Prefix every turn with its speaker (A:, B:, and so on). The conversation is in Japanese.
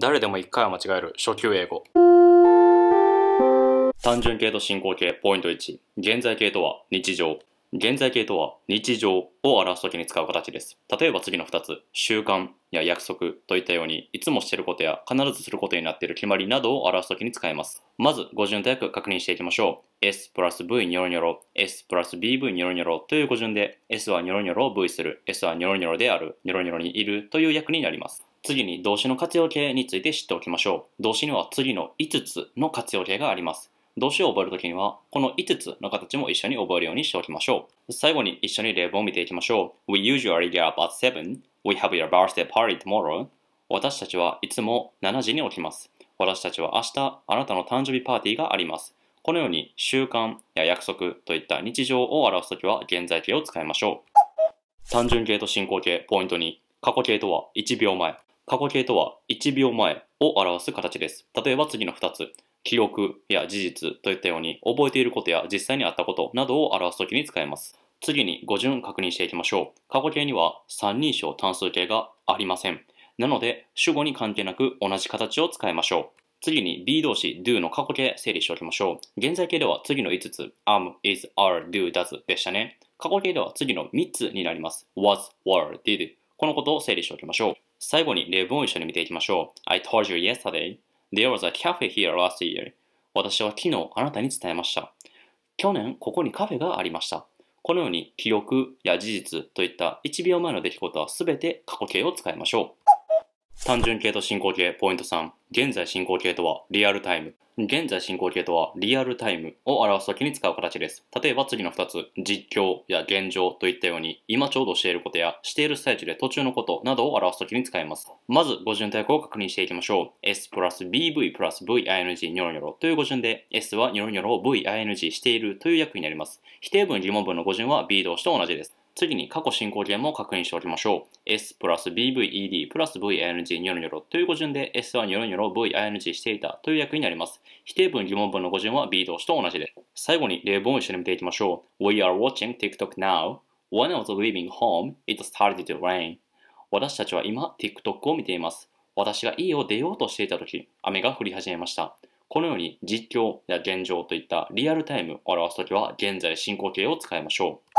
A: 誰でも1回は間違える初級英語単純形と進行形ポイント1現在形とは日常現在形とは日常を表すときに使う形です例えば次の2つ習慣や約束といったようにいつもしてることや必ずすることになっている決まりなどを表すときに使えますまず語順と約確認していきましょう S プラス V ニョロニョロ S プラス BV ニョロニョロという語順で S はニョロニョロを V する S はニョロニョロであるニョロニョロにいるという訳になります次に動詞の活用形について知っておきましょう。動詞には次の5つの活用形があります。動詞を覚えるときには、この5つの形も一緒に覚えるようにしておきましょう。最後に一緒に例文を見ていきましょう。We usually get up at 7.We have your birthday party tomorrow. 私たちはいつも7時に起きます。私たちは明日、あなたの誕生日パーティーがあります。このように習慣や約束といった日常を表すときは現在形を使いましょう。単純形と進行形、ポイント2。過去形とは1秒前。過去形とは1秒前を表す形です。例えば次の2つ。記憶や事実といったように覚えていることや実際にあったことなどを表すときに使えます。次に語順確認していきましょう。過去形には三人称単数形がありません。なので主語に関係なく同じ形を使いましょう。次に B 動詞 do の過去形整理しておきましょう。現在形では次の5つ am, is, are, do, does でしたね。過去形では次の3つになります。was, were, did このことを整理しておきましょう。最後に例文を一緒に見ていきましょう。I told you yesterday there was a cafe here last year. 私は昨日あなたに伝えました。去年ここにカフェがありました。このように記憶や事実といった1秒前の出来事は全て過去形を使いましょう。単純系と進行形ポイント3現在進行形とはリアルタイム現在進行形とはリアルタイムを表すときに使う形です例えば次の2つ実況や現状といったように今ちょうどしていることやしている最中で途中のことなどを表すときに使いますまず語順対抗を確認していきましょう S プラス BV プラス VING ニョロニョロという語順で S はニョロニョロを VING しているという役になります否定文疑問文の語順は B 動詞と同じです次に過去進行形も確認しておきましょう。s プラス bved プラス ving ニョロニョロという語順で s はニョロニョロ ving していたという役になります。否定文疑問文の語順は b 動詞と同じです。最後に例文を一緒に見ていきましょう。We are watching TikTok now. When I was leaving home, it started to rain. 私たちは今 TikTok を見ています。私が家を出ようとしていた時、雨が降り始めました。このように実況や現状といったリアルタイムを表すときは現在進行形を使いましょう。